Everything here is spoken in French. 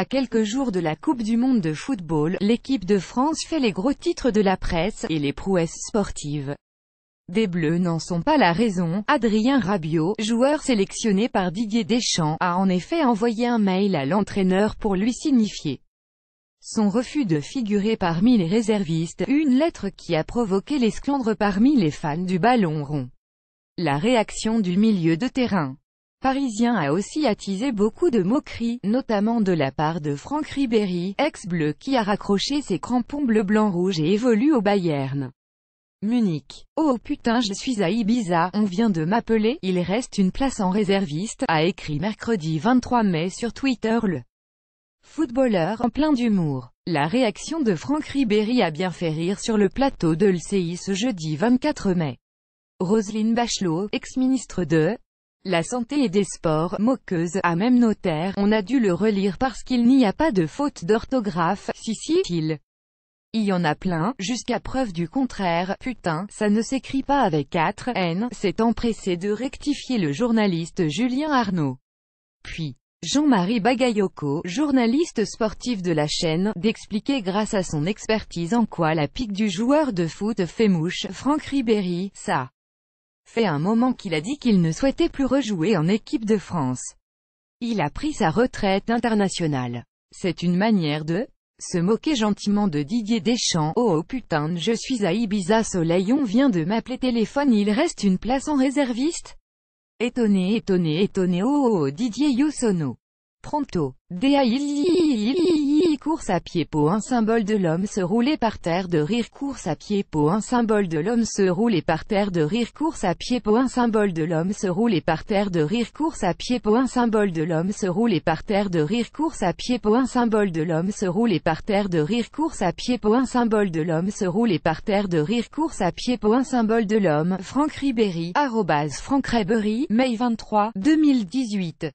À quelques jours de la Coupe du Monde de football, l'équipe de France fait les gros titres de la presse, et les prouesses sportives. Des Bleus n'en sont pas la raison, Adrien Rabiot, joueur sélectionné par Didier Deschamps, a en effet envoyé un mail à l'entraîneur pour lui signifier son refus de figurer parmi les réservistes, une lettre qui a provoqué l'esclandre parmi les fans du ballon rond. La réaction du milieu de terrain parisien a aussi attisé beaucoup de moqueries, notamment de la part de Franck Ribéry, ex-bleu qui a raccroché ses crampons bleu-blanc-rouge et évolue au Bayern. Munich. Oh putain je suis à Ibiza, on vient de m'appeler, il reste une place en réserviste, a écrit mercredi 23 mai sur Twitter le footballeur en plein d'humour. La réaction de Franck Ribéry a bien fait rire sur le plateau de l'CI ce jeudi 24 mai. Roselyne Bachelot, ex-ministre de la santé et des sports, moqueuse, à même notaire, on a dû le relire parce qu'il n'y a pas de faute d'orthographe, si si, il. Il y en a plein, jusqu'à preuve du contraire, putain, ça ne s'écrit pas avec 4 N, s'est empressé de rectifier le journaliste Julien Arnaud. Puis, Jean-Marie Bagayoko, journaliste sportif de la chaîne, d'expliquer grâce à son expertise en quoi la pique du joueur de foot fait mouche, Franck Ribéry, ça fait un moment qu'il a dit qu'il ne souhaitait plus rejouer en équipe de France. Il a pris sa retraite internationale. C'est une manière de se moquer gentiment de Didier Deschamps. Oh, oh putain, je suis à Ibiza Soleil, on vient de m'appeler téléphone, il reste une place en réserviste. Étonné, étonné, étonné, oh, oh, oh Didier Yosono. Pronto, DAIIIIIII course à pied pour un symbole de l'homme se rouler par terre de rire course à pied pour un symbole de l'homme se rouler par terre de rire course à pied po un symbole de l'homme se rouler par terre de rire course à pied po un symbole de l'homme se rouler par terre de rire course à pied po un symbole de l'homme se rouler par terre de rire course à pied po un symbole de l'homme se rouler par terre de rire course à pied pour un symbole de l'homme Franck Ribéry, arrobase Franck Ribéry, mai 23, 2018